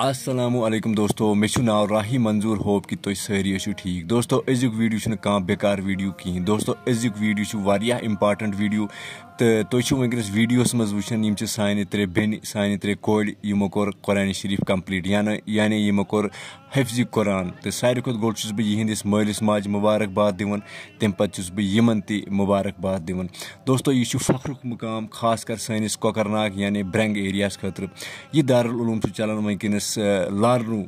असलम दोस्तोw मे नाव राहि मंजूर होप कि तुम सारी ठीक दोस्तों अजुक वीडियो कह बेकार वीडियो कहें दोस्तों अजुक वीडियो वारिया इंपॉर्टेंट वीडियो तो तुम वस वीडियो मे व सान त्रे बन सान त्रे कमो कौर कुरान शरीफ कम्पलीट यानि यानि कौर हफज कुरान तो सारे खुद गोल चुस बहस मालिस माज मुबारकबाद दिवन तमें चुस बन तबारकबाद दिवन दोस्तों यह फख्र मुकाम खास कर सानस कोकरनाक यानि ब्रंग एरिया खुद यह दारूम चलान वनकस लारू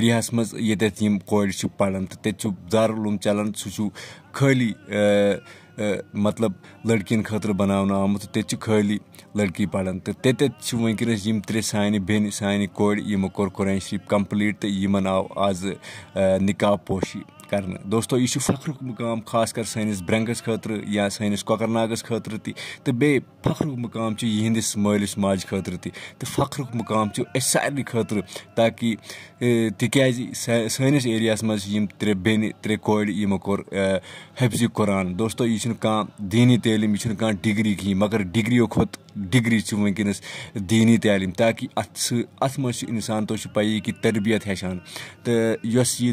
एरिया मे कौर पढ़ान तो तुम दारूम चलान सू खाली मतलब लड़कियन खतर बनाव आमुत तो तेज खाली लड़की पढ़ान तो तेत वनकस त्रे सान बेन सान कौर यमो कोर कुरान शरीफ कम्प्लीट तो इन आव आज निकाह पोशी करना दोस्तों यह फ्र मुकाम खास कर स्रंगस खात या सैनिस कोकरनागस खुद ते फ्र मुकाम यहंदिस मालिस माज ख तो मुकाम सारे खुद ताकि तेज सैनिस एरियास मं त्रे बन त्रे कमो कौर हफज कुरान दोस्तों यह दीनी तलीम यह डिग्री कहीं मगर डिग्रियों खुद ڈِگری چھِ وٕنکٮ۪نَس دیٖنی تعلیٖم تاکہِ اَتھ سۭتۍ اَتھ منٛز چھُ اِنسان تۄہہِ چھُ پَیی کہِ تربِیت ہیٚچھان تہٕ یۄس یہِ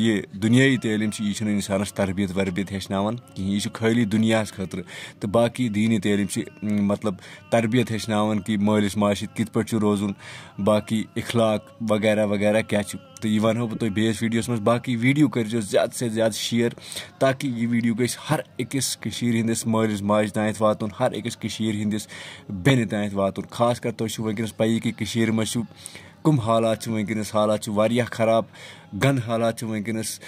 یہِ دُنیٲیی تعلیٖم چھِ یہِ چھِنہٕ اِنسانَس تربِیت وربِیت ہیٚچھناوان کِہیٖنۍ یہِ چھُ خٲلی دُنیاہَس خٲطرٕ تہٕ باقٕے دیٖنی تعلیٖم چھِ مطلب تربِیت ہیٚچھناوان کہِ مٲلِس ماجہِ سۭتۍ کِتھ پٲٹھۍ چھُ روزُن باقٕے اِخلاق وغیرہ وغیرہ کیاہ چھُ तो यह वनो बहुत बेस वीडियो मे बाकी वीडियो करजो ज्यादा से ज्यादा शेयर ताकि यह वीडियो गई हर अकिस हंदिस मालिस माज तान वात हर अकिस हंदिस बन तय वात खास कर तुम वनकस पई कि मे कम हालात वनकस हालात खराब गंद हालात वनकस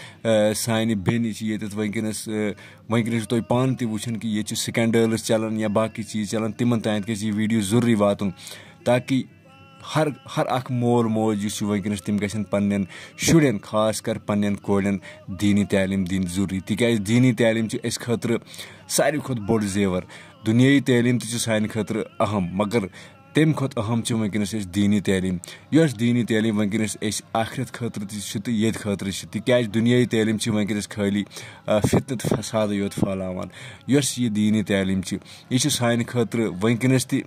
सान बेत वनकस वनकस तुम पान तुन कि ये सकैंडल चलान या बाकी चीज चलान तिम तय गीडियो जरूरी वात ताकि ہر ہر اَکھ مول موج یُس چھُ وٕنکٮ۪نَس تِم گژھن پنٛنٮ۪ن شُرٮ۪ن خاص کر پنٛنٮ۪ن کورٮ۪ن دیٖنی تعلیٖم دِنۍ ضٔروٗری تِکیٛازِ دیٖنی تعلیٖم چھِ أسۍ خٲطرٕ ساروی کھۄتہٕ بوٚڑ زیور دُنیٲیی تعلیٖم تہِ چھِ سانہِ خٲطرٕ اہم مگر تمہِ کھۄتہٕ اہم چھِ وٕنکیٚنَس أسۍ دیٖنی تعلیٖم یۄس دیٖنی تعلیٖم وٕنکیٚنَس أسۍ آخرت خٲطرٕ تہِ چھِ تہٕ ییٚتہِ خٲطرٕ چھِ تِکیازِ دُنیٲیی تعلیٖم چھِ وٕنکیٚنَس خٲلی فِطرت فسادٕے یوت پھٔہلاوان یۄس یہِ دیٖنی تعلیٖم چھِ یہِ چھِ سانہِ خٲطرٕ وٕنکیٚنَس تہِ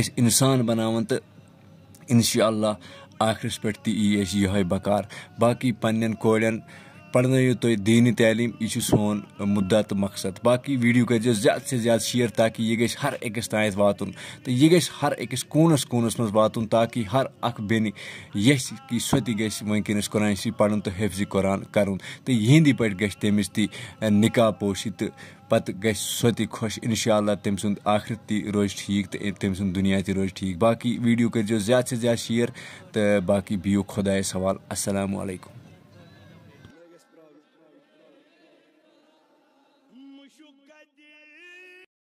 أسۍ اِنسان بناوان تہٕ इन आखिर पे ती यी बकार बाकी पन्न कोड़न पढ़नयो तु तो दीनी तलीम यह सोन मुद्दा तो मकसद बाकी वीडियो कर ज्यादा से ज्यादा शेयर ताकि यह गई हर अकिस तायत वातन तो यह गई हर अकिस कूनस कोनस मज वातन ताकि हर अख बेन ये सो त गि वनकस पढ़ तो हफ्ज कुरान कर तो यहंदी पे गि निका पोशी तो पत गि सो त खोश इनशाला तम सुंद आखिरत ती रोज ठीक तो तम सुंद दुनिया ती रोज ठीक बाकी वीडियो कर ज्यादा से ज्यादा शेयर तो बाकी बियो खुदा सवाल असलकुम Puxo